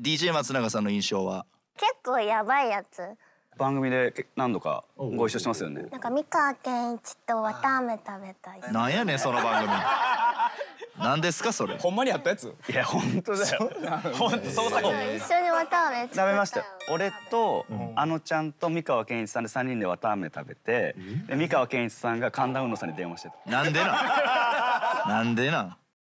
DJ 松永さんの印象は結構やばいやつ番組で何度かご一緒してますよねなんか三河健一と綿あ食べたいなんやねその番組 何ですかそれほんまにやったやついや本当だよ本当そうだよ 一緒に綿あ食べました俺と、あのちゃんと三河健一さんで三人で綿あ食べて、三河健一さんが神田うのさんに電話してたなんでな なんでな